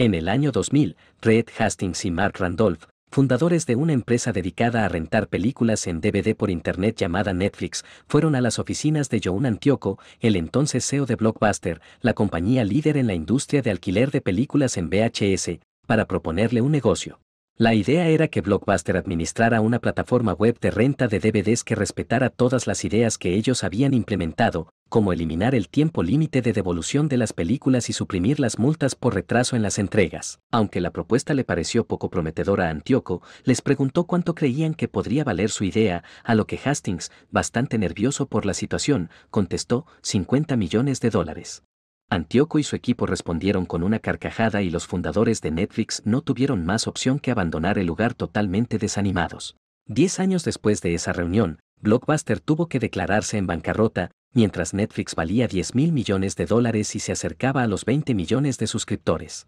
En el año 2000, Red Hastings y Mark Randolph, fundadores de una empresa dedicada a rentar películas en DVD por Internet llamada Netflix, fueron a las oficinas de Joan Antioco, el entonces CEO de Blockbuster, la compañía líder en la industria de alquiler de películas en VHS, para proponerle un negocio. La idea era que Blockbuster administrara una plataforma web de renta de DVDs que respetara todas las ideas que ellos habían implementado, como eliminar el tiempo límite de devolución de las películas y suprimir las multas por retraso en las entregas. Aunque la propuesta le pareció poco prometedora a Antioco, les preguntó cuánto creían que podría valer su idea, a lo que Hastings, bastante nervioso por la situación, contestó 50 millones de dólares. Antioco y su equipo respondieron con una carcajada y los fundadores de Netflix no tuvieron más opción que abandonar el lugar totalmente desanimados. Diez años después de esa reunión, Blockbuster tuvo que declararse en bancarrota, mientras Netflix valía 10 mil millones de dólares y se acercaba a los 20 millones de suscriptores.